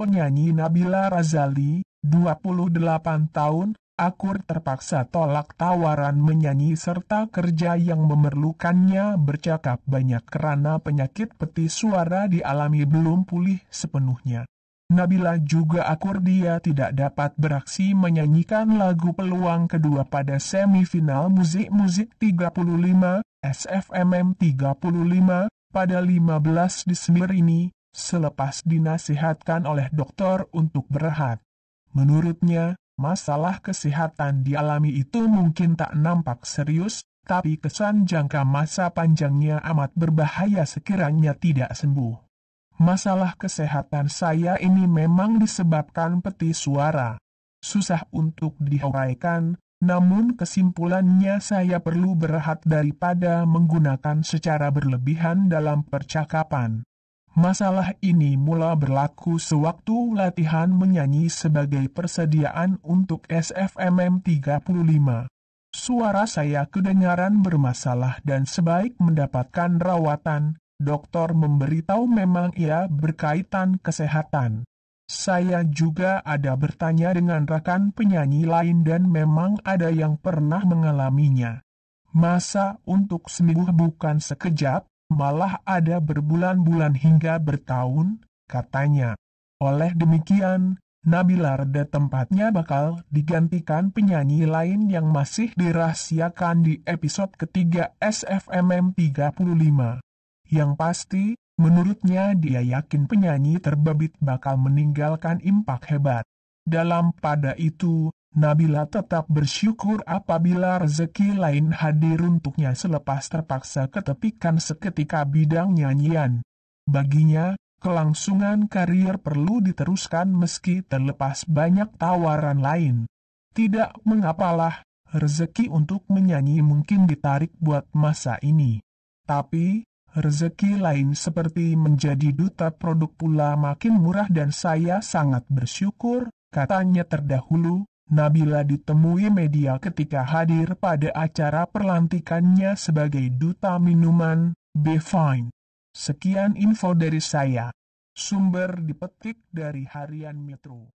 penyanyi Nabila Razali, 28 tahun, akur terpaksa tolak tawaran menyanyi serta kerja yang memerlukannya bercakap banyak karena penyakit peti suara dialami belum pulih sepenuhnya. Nabila juga akur dia tidak dapat beraksi menyanyikan lagu peluang kedua pada semifinal Musik Musik 35, SFMM 35, pada 15 Desember ini, selepas dinasihatkan oleh dokter untuk berehat. Menurutnya, masalah kesehatan dialami itu mungkin tak nampak serius, tapi kesan jangka masa panjangnya amat berbahaya sekiranya tidak sembuh. Masalah kesehatan saya ini memang disebabkan peti suara. Susah untuk dihuraikan, namun kesimpulannya saya perlu berehat daripada menggunakan secara berlebihan dalam percakapan. Masalah ini mula berlaku sewaktu latihan menyanyi sebagai persediaan untuk SFMM 35. Suara saya kedengaran bermasalah dan sebaik mendapatkan rawatan, dokter memberitahu memang ia berkaitan kesehatan. Saya juga ada bertanya dengan rekan penyanyi lain dan memang ada yang pernah mengalaminya. Masa untuk sembuh bukan sekejap, malah ada berbulan-bulan hingga bertahun, katanya. Oleh demikian, Nabila Larda tempatnya bakal digantikan penyanyi lain yang masih dirahasiakan di episode ketiga SFMM 35. Yang pasti, menurutnya dia yakin penyanyi terbabit bakal meninggalkan impak hebat. Dalam pada itu, Nabila tetap bersyukur apabila rezeki lain hadir untuknya selepas terpaksa ketepikan seketika bidang nyanyian. Baginya, kelangsungan karier perlu diteruskan meski terlepas banyak tawaran lain. Tidak mengapalah, rezeki untuk menyanyi mungkin ditarik buat masa ini. Tapi, rezeki lain seperti menjadi duta produk pula makin murah dan saya sangat bersyukur, katanya terdahulu, Nabila ditemui media ketika hadir pada acara perlantikannya sebagai duta minuman Fine. Sekian info dari saya. Sumber dipetik dari harian Metro.